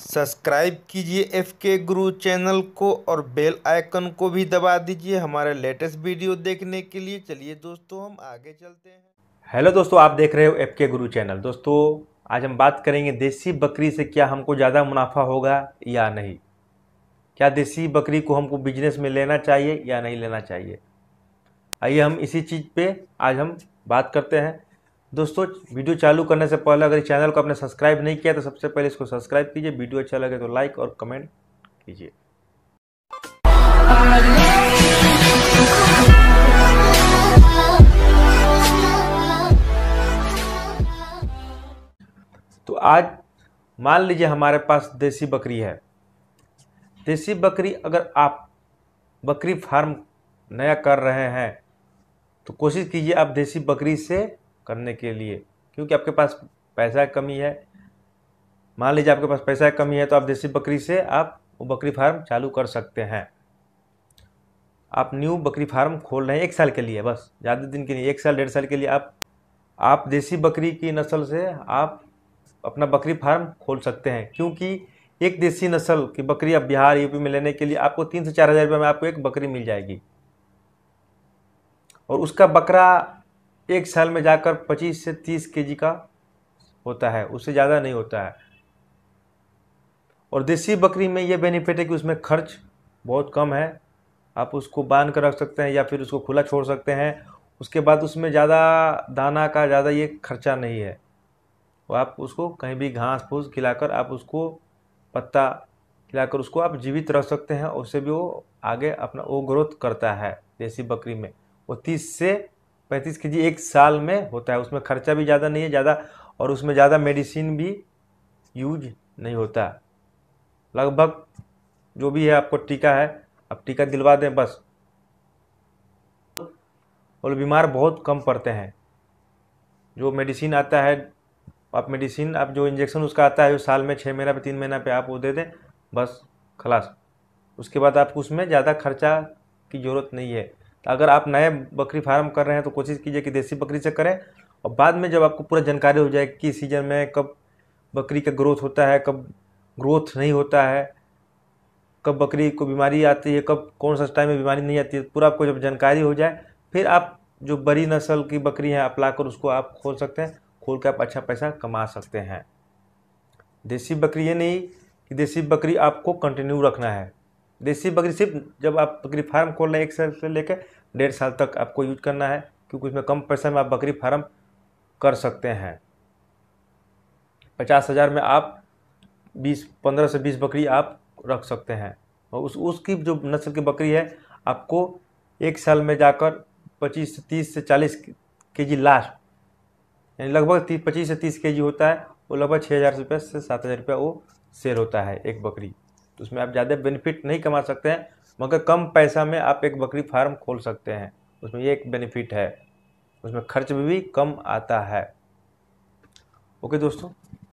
subscribe कीजिए F के गुरु चैनल को और बेल आइकन को भी दबा दीजिए हमारे लेटेस्ट वीडियो देखने के लिए चलिए दोस्तों हम आगे चलते हैं हेलो दोस्तों आप देख रहे हो एफ के गुरु चैनल दोस्तों आज हम बात करेंगे देसी बकरी से क्या हमको ज़्यादा मुनाफा होगा या नहीं क्या देसी बकरी को हमको बिजनेस में लेना चाहिए या नहीं लेना चाहिए आइए हम इसी चीज़ पर आज हम बात करते हैं दोस्तों वीडियो चालू करने से पहले अगर इस चैनल को आपने सब्सक्राइब नहीं किया तो सबसे पहले इसको सब्सक्राइब कीजिए वीडियो अच्छा लगे तो लाइक और कमेंट कीजिए तो आज मान लीजिए हमारे पास देसी बकरी है देसी बकरी अगर आप बकरी फार्म नया कर रहे हैं तो कोशिश कीजिए आप देसी बकरी से करने के लिए क्योंकि आपके पास पैसा कमी है मान लीजिए आपके पास पैसा कमी है तो आप देसी बकरी से आप वो बकरी फार्म चालू कर सकते हैं आप न्यू बकरी फार्म खोल रहे हैं एक साल के लिए बस ज़्यादा दिन के लिए एक साल डेढ़ साल के लिए आप आप देसी बकरी की नस्ल से आप अपना बकरी फार्म खोल सकते हैं क्योंकि एक देसी नस्ल की बकरी आप बिहार यूपी में लेने के लिए आपको तीन से चार हज़ार रुपये में आपको एक बकरी मिल जाएगी और उसका बकरा एक साल में जाकर 25 से 30 के का होता है उससे ज़्यादा नहीं होता है और देसी बकरी में ये बेनिफिट है कि उसमें खर्च बहुत कम है आप उसको बांध कर रख सकते हैं या फिर उसको खुला छोड़ सकते हैं उसके बाद उसमें ज़्यादा दाना का ज़्यादा ये खर्चा नहीं है और आप उसको कहीं भी घास फूस खिलाकर आप उसको पत्ता खिलाकर उसको आप जीवित रख सकते हैं उससे भी वो आगे अपना वो ग्रोथ करता है देसी बकरी में वो तीस से पैंतीस के जी एक साल में होता है उसमें खर्चा भी ज़्यादा नहीं है ज़्यादा और उसमें ज़्यादा मेडिसिन भी यूज नहीं होता लगभग जो भी है आपको टीका है आप टीका दिलवा दें बस और बीमार बहुत कम पड़ते हैं जो मेडिसिन आता है आप मेडिसिन आप जो इंजेक्शन उसका आता है जो साल में छः महीना पे तीन महीना पे आप वो दे दें बस खलास उसके बाद आपको उसमें ज़्यादा खर्चा की ज़रूरत नहीं है अगर आप नए बकरी फार्म कर रहे हैं तो कोशिश कीजिए कि देसी बकरी से करें और बाद में जब आपको पूरा जानकारी हो जाए कि सीजन में कब बकरी का ग्रोथ होता है कब ग्रोथ नहीं होता है कब बकरी को बीमारी आती है कब कौन सा टाइम में बीमारी नहीं आती है तो पूरा आपको जब जानकारी हो जाए फिर आप जो बड़ी नस्ल की बकरी है आप लाकर उसको आप खोल सकते हैं खोल के आप अच्छा पैसा कमा सकते हैं देसी बकरी ये नहीं कि देसी बकरी आपको कंटिन्यू रखना है देसी बकरी सिर्फ जब आप बकरी फार्म खोल रहे हैं एक साल से लेकर डेढ़ साल तक आपको यूज करना है क्योंकि उसमें कम पैसा में आप बकरी फार्म कर सकते हैं पचास हज़ार में आप बीस पंद्रह से बीस बकरी आप रख सकते हैं और उस उसकी जो नस्ल की बकरी है आपको एक साल में जाकर पच्चीस से तीस से चालीस के जी लास्ट यानी लगभग पच्चीस से तीस के जी होता है वो लगभग छः हज़ार रुपये से सात हज़ार रुपया वो सेल होता है एक बकरी तो उसमें आप ज़्यादा बेनिफिट नहीं कमा सकते हैं मगर कम पैसा में आप एक बकरी फार्म खोल सकते हैं उसमें ये एक बेनिफिट है उसमें खर्च भी, भी कम आता है ओके दोस्तों